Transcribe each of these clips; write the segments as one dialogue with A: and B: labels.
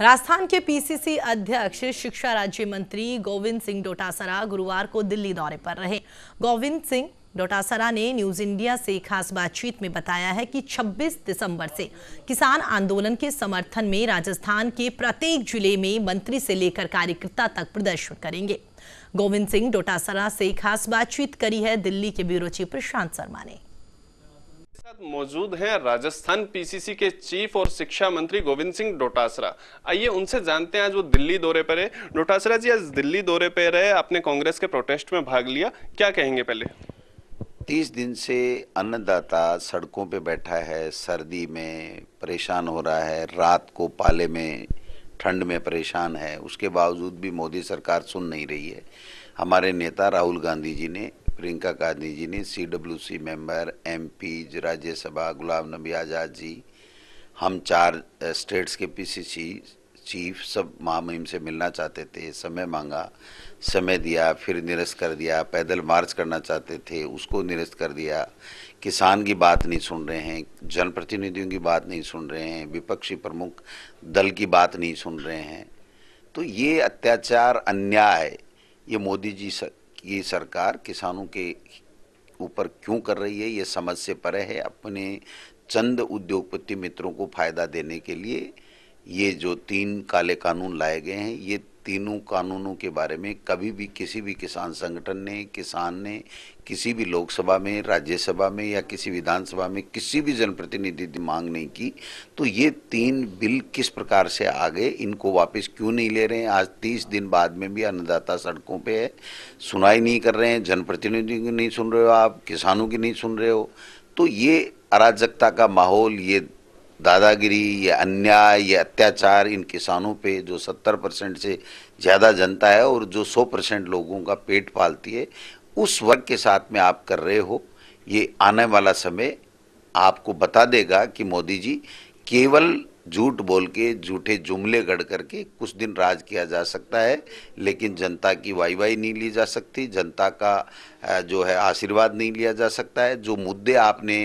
A: राजस्थान के पीसीसी अध्यक्ष शिक्षा राज्य मंत्री गोविंद सिंह डोटासरा गुरुवार को दिल्ली दौरे पर रहे गोविंद सिंह डोटासरा ने न्यूज इंडिया से खास बातचीत में बताया है कि 26 दिसंबर से किसान आंदोलन के समर्थन में राजस्थान के प्रत्येक जिले में मंत्री से लेकर कार्यकर्ता तक प्रदर्शन करेंगे गोविंद सिंह डोटासरा से खास बातचीत करी है दिल्ली के ब्यूरो चीफ प्रशांत शर्मा ने मौजूद हैं राजस्थान पीसीसी के चीफ और शिक्षा मंत्री गोविंद सिंह डोटासरा आइए उनसे जानते हैं आज वो दिल्ली दौरे पर है डोटासरा जी आज दिल्ली दौरे पर रहे आपने कांग्रेस के प्रोटेस्ट में भाग लिया क्या कहेंगे पहले
B: तीस दिन से अन्नदाता सड़कों पे बैठा है सर्दी में परेशान हो रहा है रात को पाले में ठंड में परेशान है उसके बावजूद भी मोदी सरकार सुन नहीं रही है हमारे नेता राहुल गांधी जी ने प्रियंका गांधी जी ने C W C member M Ps Rajya Sabha Ghulam Nabi Azad जी हम चार स्टेट्स के पीसीसी चीफ सब महामहिम से मिलना चाहते थे समय मांगा समय दिया फिर निरस्त कर दिया पैदल मार्च करना चाहते थे उसको निरस्त कर दिया किसान की बात नहीं सुन रहे हैं जनप्रतिनिधियों की बात नहीं सुन रहे हैं विपक्षी प्रमुख दल की बात नहीं सुन रहे हैं तो ये अत्याचार अन्याय ये मोदी जी ये सरकार किसानों के ऊपर क्यों कर रही है ये समझ से परे है अपने चंद उद्योगपति मित्रों को फ़ायदा देने के लिए ये जो तीन काले कानून लाए गए हैं ये तीनों कानूनों के बारे में कभी भी किसी भी किसान संगठन ने किसान ने किसी भी लोकसभा में राज्यसभा में या किसी विधानसभा में किसी भी जनप्रतिनिधि की मांग नहीं की तो ये तीन बिल किस प्रकार से आ गए इनको वापस क्यों नहीं ले रहे हैं आज तीस दिन बाद में भी अन्नदाता सड़कों पे है सुनाई नहीं कर रहे हैं जनप्रतिनिधि की नहीं सुन रहे हो आप किसानों की नहीं सुन रहे हो तो ये अराजकता का माहौल ये दादागिरी या अन्याय या अत्याचार इन किसानों पे जो 70 परसेंट से ज़्यादा जनता है और जो 100 परसेंट लोगों का पेट पालती है उस वर्ग के साथ में आप कर रहे हो ये आने वाला समय आपको बता देगा कि मोदी जी केवल झूठ बोल के झूठे जुमले गढ़ करके कुछ दिन राज किया जा सकता है लेकिन जनता की वाई वाई नहीं ली जा सकती जनता का जो है आशीर्वाद नहीं लिया जा सकता है जो मुद्दे आपने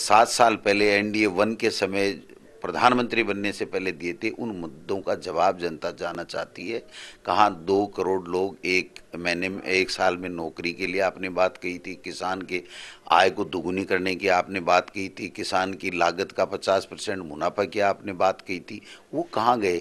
B: सात साल पहले एनडीए वन के समय प्रधानमंत्री बनने से पहले दिए थे उन मुद्दों का जवाब जनता जानना चाहती है कहाँ दो करोड़ लोग एक महीने में एक साल में नौकरी के लिए आपने बात कही थी किसान के आय को दोगुनी करने की आपने बात कही थी किसान की लागत का पचास परसेंट मुनाफा की आपने बात कही थी वो कहाँ गए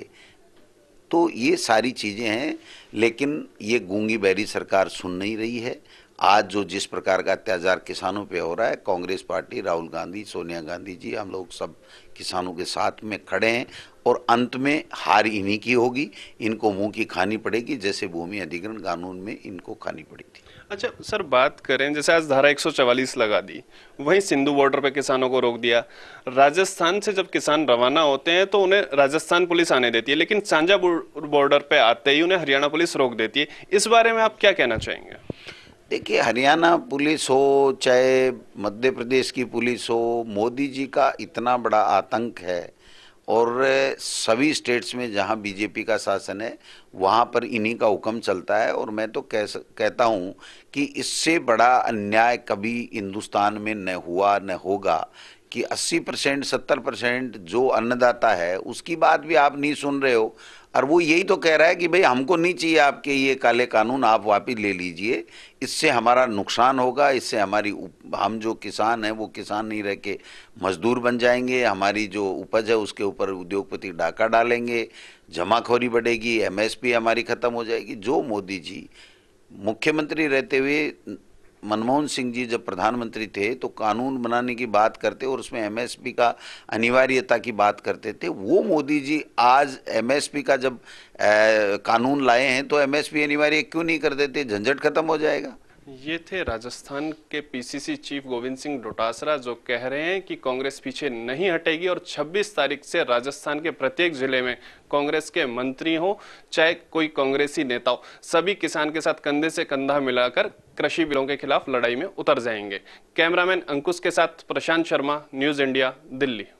B: तो ये सारी चीज़ें हैं लेकिन ये गूंगी बैरी सरकार सुन नहीं रही है आज जो जिस प्रकार का अत्याचार किसानों पे हो रहा है कांग्रेस पार्टी राहुल गांधी सोनिया गांधी जी हम लोग सब किसानों के साथ में खड़े हैं और अंत में हार इन्हीं की होगी इनको मुंह की खानी पड़ेगी जैसे भूमि अधिग्रहण कानून में इनको खानी पड़ी थी
A: अच्छा सर बात करें जैसे आज धारा 144 लगा दी वहीं सिंधु बॉर्डर पर किसानों को रोक दिया राजस्थान से जब किसान रवाना होते हैं तो उन्हें राजस्थान पुलिस आने देती है लेकिन सांझा बॉर्डर पर आते ही उन्हें हरियाणा पुलिस रोक देती है इस बारे में आप क्या कहना चाहेंगे
B: देखिए हरियाणा पुलिस हो चाहे मध्य प्रदेश की पुलिस हो मोदी जी का इतना बड़ा आतंक है और सभी स्टेट्स में जहां बीजेपी का शासन है वहां पर इन्हीं का हुक्म चलता है और मैं तो कह कहता हूं कि इससे बड़ा अन्याय कभी हिंदुस्तान में न हुआ न होगा कि 80 परसेंट सत्तर परसेंट जो अन्नदाता है उसकी बात भी आप नहीं सुन रहे हो और वो यही तो कह रहा है कि भाई हमको नहीं चाहिए आपके ये काले कानून आप वापिस ले लीजिए इससे हमारा नुकसान होगा इससे हमारी हम जो किसान हैं वो किसान नहीं रह के मजदूर बन जाएंगे हमारी जो उपज है उसके ऊपर उद्योगपति डाका डालेंगे जमाखोरी बढ़ेगी एमएसपी हमारी ख़त्म हो जाएगी जो मोदी जी मुख्यमंत्री रहते हुए मनमोहन सिंह जी जब प्रधानमंत्री थे तो कानून बनाने की बात करते और उसमें एमएसपी का अनिवार्यता की बात करते थे वो मोदी जी आज एमएसपी का जब ए, कानून लाए हैं तो एमएसपी अनिवार्य क्यों नहीं कर देते झंझट खत्म हो जाएगा
A: ये थे राजस्थान के पीसीसी चीफ गोविंद सिंह डोटासरा जो कह रहे हैं कि कांग्रेस पीछे नहीं हटेगी और 26 तारीख से राजस्थान के प्रत्येक जिले में कांग्रेस के मंत्री हो चाहे कोई कांग्रेसी नेता हो सभी किसान के साथ कंधे से कंधा मिलाकर कृषि बिलों के खिलाफ लड़ाई में उतर जाएंगे कैमरामैन अंकुश के साथ प्रशांत शर्मा न्यूज इंडिया दिल्ली